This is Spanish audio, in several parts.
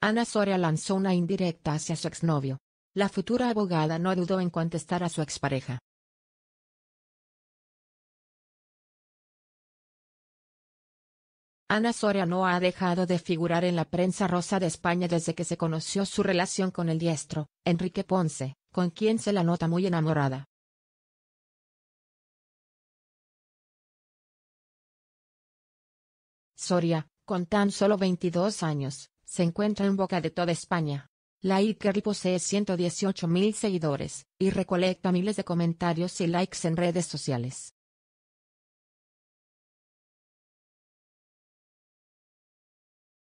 Ana Soria lanzó una indirecta hacia su exnovio. La futura abogada no dudó en contestar a su expareja. Ana Soria no ha dejado de figurar en la prensa rosa de España desde que se conoció su relación con el diestro, Enrique Ponce, con quien se la nota muy enamorada. Soria, con tan solo 22 años, se encuentra en boca de toda España. La ICRI posee 118.000 seguidores, y recolecta miles de comentarios y likes en redes sociales.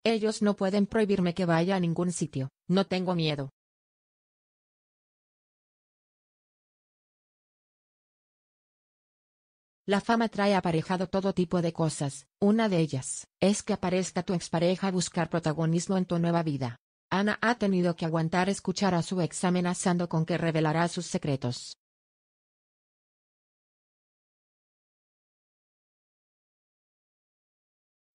Ellos no pueden prohibirme que vaya a ningún sitio, no tengo miedo. La fama trae aparejado todo tipo de cosas, una de ellas, es que aparezca tu expareja a buscar protagonismo en tu nueva vida. Ana ha tenido que aguantar escuchar a su ex amenazando con que revelará sus secretos.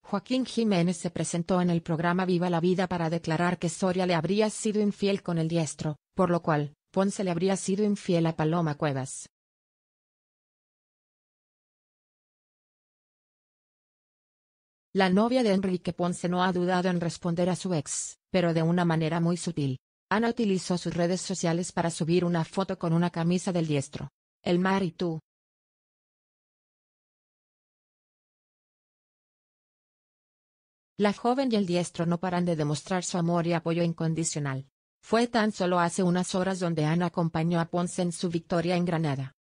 Joaquín Jiménez se presentó en el programa Viva la Vida para declarar que Soria le habría sido infiel con el diestro, por lo cual, Ponce le habría sido infiel a Paloma Cuevas. La novia de Enrique Ponce no ha dudado en responder a su ex, pero de una manera muy sutil. Ana utilizó sus redes sociales para subir una foto con una camisa del diestro. El mar y tú. La joven y el diestro no paran de demostrar su amor y apoyo incondicional. Fue tan solo hace unas horas donde Ana acompañó a Ponce en su victoria en Granada.